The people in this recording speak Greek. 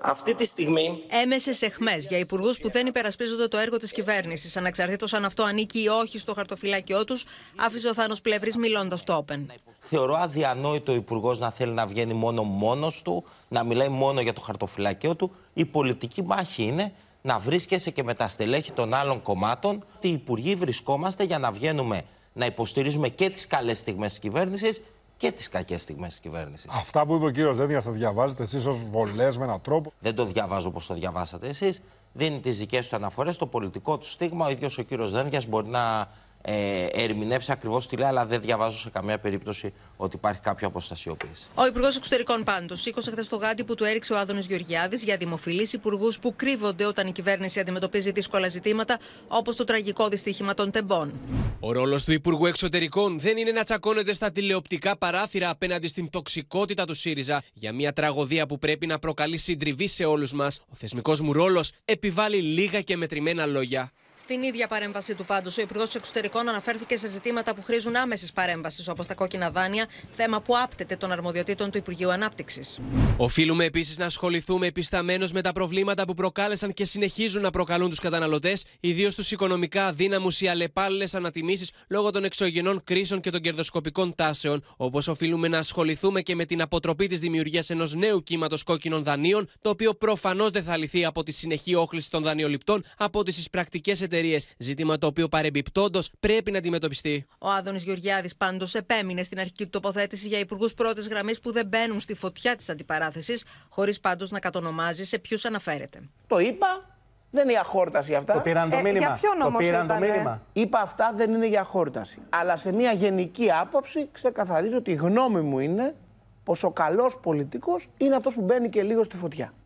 Αυτή τη στιγμή. Έμεσες εχμές για υπουργούς που δεν υπερασπίζονται το έργο της κυβέρνησης, ανεξαρτήτω αν αυτό ανήκει ή όχι στο χαρτοφυλάκιό τους, άφησε ο Θάνος Πλεύρη μιλώντας το Open. Θεωρώ αδιανόητο ο υπουργός να θέλει να βγαίνει μόνο μόνος του, να μιλάει μόνο για το χαρτοφυλάκιό του. Η πολιτική μάχη είναι να βρίσκεσαι και με τα στελέχη των άλλων κομμάτων. Οι υπουργοί βρισκόμαστε για να βγαίνουμε να υποστηρίζουμε και τις καλές στιγμές της κυβέρνησης και τις κακές στιγμές της κυβέρνησης. Αυτά που είπε ο κύριος Δένδια τα διαβάζετε εσείς ως βολές με έναν τρόπο. Δεν το διαβάζω όπως το διαβάσατε εσείς. Δίνει τις δικές του αναφορές, το πολιτικό του στίγμα. Ο ίδιος ο κύριος Δέντια μπορεί να ε, ερμηνεύσει ακριβώς τι λέει, αλλά δεν διαβάζω σε καμία περίπτωση ότι υπάρχει κάποια αποστασιοποίηση. Ο Υπουργός Εξωτερικών πάντως σήκωσε χθες το γάντι που του έριξε ο Άδωνο Γεωργιάδης για δημοφιλείς υπουργούς που κρύβονται όταν η κυβέρνηση αντιμετωπίζει δύσκολα ζητήματα, όπως το τραγικό δυστύχημα των τεμπών. Ο ρόλος του Υπουργού Εξωτερικών δεν είναι να τσακώνεται στα τηλεοπτικά παράθυρα απέναντι στην τοξικότητα του ΣΥΡΙΖΑ για μια τραγωδία που πρέπει να προκαλεί συντριβή σε όλους μας. Ο θεσμικός μου ρόλος επιβάλλει λίγα και μετρημένα λόγια. Στην ίδια παρέμβαση του πάντως, ο Υπουργός Εξωτερικών αναφέρθηκε σε ζητήματα που χρήζουν άμεσης παρέμβασης, όπως τα κόκκινα δάνεια, θέμα που άπτεται των αρμοδιοτήτων του Υπουργείου Ανάπτυξης. Οφείλουμε επίσης να ασχοληθούμε επισταμένως με τα προβλήματα που προκάλεσαν και συνεχίζουν να προκαλούν τους καταναλωτές, ιδίως τους οικονομικά αδύναμους ή αλλεπάλληλες ανατιμήσεις λόγω των εξωγενών κρίσεων και των κερδοσκοπικών τάσεων. Όπως οφείλουμε να ασχοληθούμε και με την αποτροπή της δημιουργίας ενός νέου κύματος κόκκινων δανείων, το οποίο προφανώς δεν θα λυθεί από τη συνεχή όχληση των δανειοληπτών, από τις πρακτικέ εταιρείες. Ζήτημα το οποίο παρεμπιπτόντως πρέπει να αντιμετωπιστεί. Ο Άδωνης Γεωργιάδης πάντως επέμεινε στην αρχική του τοποθέτηση για υπουργούς πρώτης γραμμής που δεν μπαίνουν στη φωτιά της αντιπαράθεσης, χωρίς πάντως να κατονομάζει σε ποιους αναφέρεται. Το είπα, δεν είναι για χόρταση αυτά. Το πήραν το μήνυμα. Ε, για ποιον όμως το πήραν ήταν, το Είπα αυτά δεν είναι για χόρταση. Αλλά σε μια γενική άποψη ξεκαθαρίζω ότι η γνώμη μου είναι πως ο καλός πολιτικός είναι αυτός που μπαίνει και λίγο στη φωτιά.